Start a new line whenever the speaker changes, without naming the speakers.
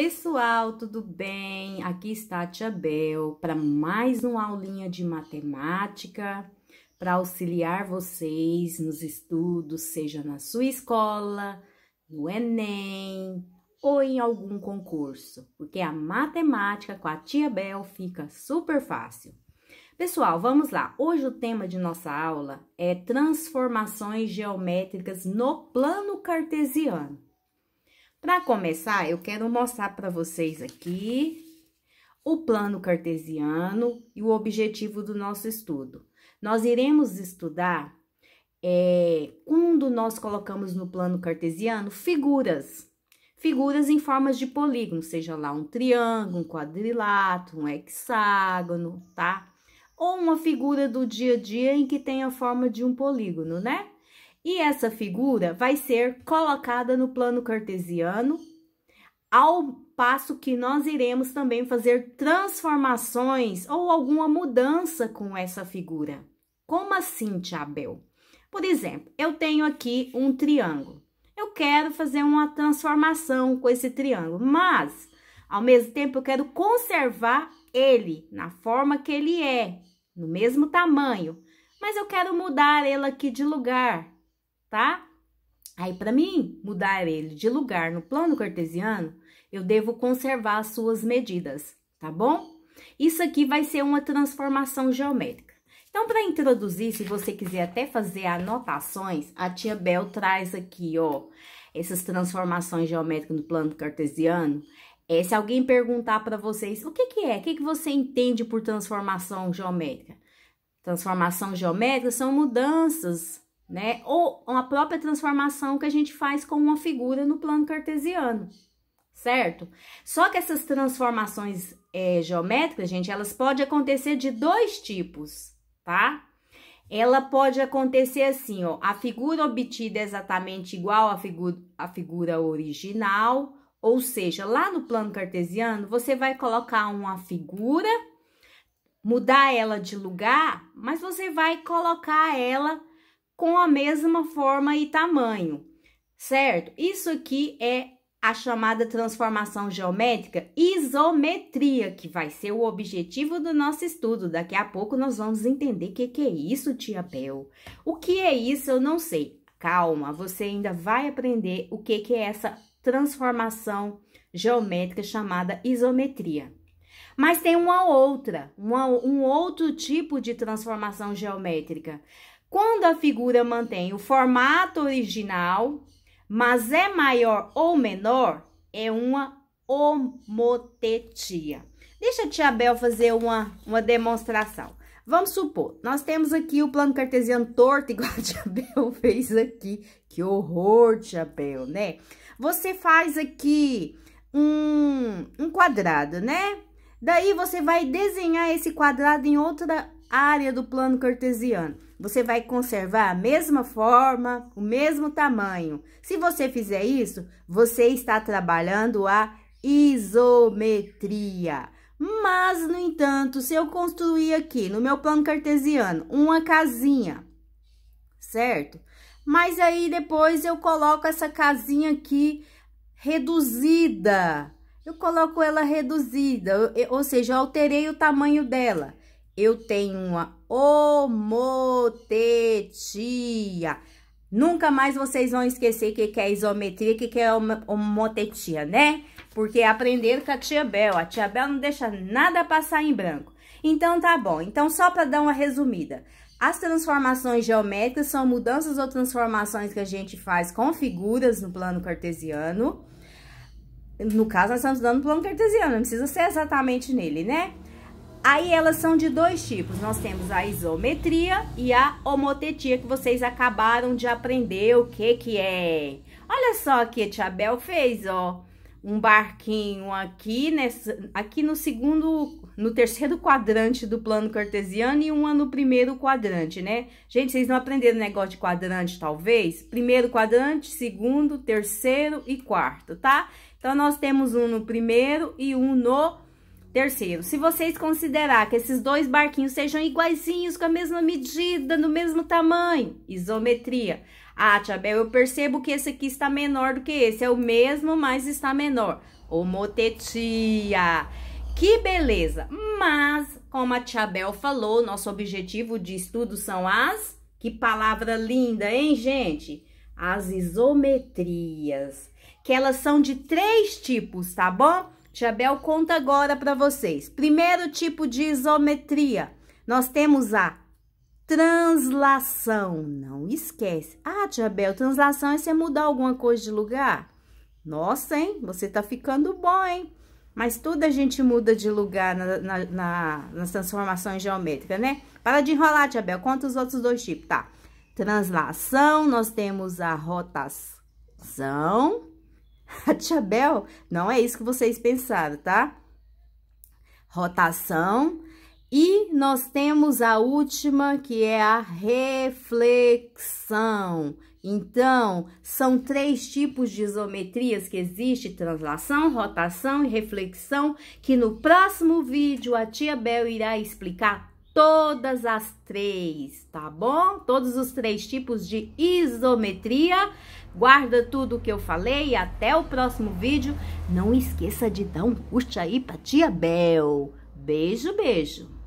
Pessoal, tudo bem? Aqui está a Tia Bel para mais uma aulinha de matemática para auxiliar vocês nos estudos, seja na sua escola, no Enem ou em algum concurso, porque a matemática com a Tia Bel fica super fácil. Pessoal, vamos lá. Hoje o tema de nossa aula é transformações geométricas no plano cartesiano. Para começar, eu quero mostrar para vocês aqui o plano cartesiano e o objetivo do nosso estudo. Nós iremos estudar é, quando nós colocamos no plano cartesiano figuras, figuras em formas de polígono, seja lá um triângulo, um quadrilátero, um hexágono, tá? Ou uma figura do dia a dia em que tem a forma de um polígono, né? E essa figura vai ser colocada no plano cartesiano, ao passo que nós iremos também fazer transformações ou alguma mudança com essa figura. Como assim, Tiabel? Por exemplo, eu tenho aqui um triângulo. Eu quero fazer uma transformação com esse triângulo, mas ao mesmo tempo eu quero conservar ele na forma que ele é, no mesmo tamanho, mas eu quero mudar ele aqui de lugar tá? Aí, para mim mudar ele de lugar no plano cartesiano, eu devo conservar as suas medidas, tá bom? Isso aqui vai ser uma transformação geométrica. Então, para introduzir, se você quiser até fazer anotações, a tia Bel traz aqui, ó, essas transformações geométricas no plano cartesiano. É, se alguém perguntar para vocês o que, que é, o que, que você entende por transformação geométrica? Transformação geométrica são mudanças né? Ou a própria transformação que a gente faz com uma figura no plano cartesiano, certo? Só que essas transformações é, geométricas, gente, elas podem acontecer de dois tipos, tá? Ela pode acontecer assim, ó, a figura obtida é exatamente igual à figura, à figura original, ou seja, lá no plano cartesiano, você vai colocar uma figura, mudar ela de lugar, mas você vai colocar ela com a mesma forma e tamanho, certo? Isso aqui é a chamada transformação geométrica isometria, que vai ser o objetivo do nosso estudo. Daqui a pouco nós vamos entender o que, que é isso, tia Bel. O que é isso, eu não sei. Calma, você ainda vai aprender o que, que é essa transformação geométrica chamada isometria. Mas tem uma outra, uma, um outro tipo de transformação geométrica quando a figura mantém o formato original, mas é maior ou menor, é uma homotetia. Deixa a tia Bel fazer uma, uma demonstração. Vamos supor, nós temos aqui o plano cartesiano torto, igual a tia Bel fez aqui. Que horror, tia Bel, né? Você faz aqui um, um quadrado, né? Daí, você vai desenhar esse quadrado em outra área do plano cartesiano. Você vai conservar a mesma forma, o mesmo tamanho. Se você fizer isso, você está trabalhando a isometria. Mas, no entanto, se eu construir aqui no meu plano cartesiano uma casinha, certo? Mas aí depois eu coloco essa casinha aqui reduzida. Eu coloco ela reduzida, ou seja, eu alterei o tamanho dela eu tenho uma homotetia. Nunca mais vocês vão esquecer que que é isometria, que que é homotetia, né? Porque aprenderam com a tia Bel. A tia Bel não deixa nada passar em branco. Então tá bom. Então só para dar uma resumida. As transformações geométricas são mudanças ou transformações que a gente faz com figuras no plano cartesiano. No caso, nós estamos dando plano cartesiano, não precisa ser exatamente nele, né? Aí elas são de dois tipos. Nós temos a isometria e a homotetia que vocês acabaram de aprender o que que é. Olha só que a Tia Bel fez, ó, um barquinho aqui nessa, aqui no segundo, no terceiro quadrante do plano cartesiano e uma no primeiro quadrante, né? Gente, vocês não aprenderam negócio de quadrante, talvez? Primeiro quadrante, segundo, terceiro e quarto, tá? Então nós temos um no primeiro e um no Terceiro, se vocês considerar que esses dois barquinhos sejam iguaizinhos, com a mesma medida, no mesmo tamanho, isometria. Ah, Tiabel, eu percebo que esse aqui está menor do que esse, é o mesmo, mas está menor. Homotetia. Que beleza! Mas, como a Tiabel falou, nosso objetivo de estudo são as... Que palavra linda, hein, gente? As isometrias, que elas são de três tipos, tá bom? Tiabel conta agora para vocês. Primeiro tipo de isometria, nós temos a translação. Não esquece. Ah, Tiabel, translação é você mudar alguma coisa de lugar? Nossa, hein? Você tá ficando bom, hein? Mas tudo a gente muda de lugar na, na, na, nas transformações geométricas, né? Para de enrolar, Tiabel. Conta os outros dois tipos, tá? Translação, nós temos a rotação. A tia Bel, não é isso que vocês pensaram, tá? Rotação. E nós temos a última, que é a reflexão. Então, são três tipos de isometrias que existe, translação, rotação e reflexão, que no próximo vídeo a tia Bel irá explicar todas as três, tá bom? Todos os três tipos de isometria. Guarda tudo o que eu falei e até o próximo vídeo. Não esqueça de dar um curte aí pra tia Bel. Beijo, beijo.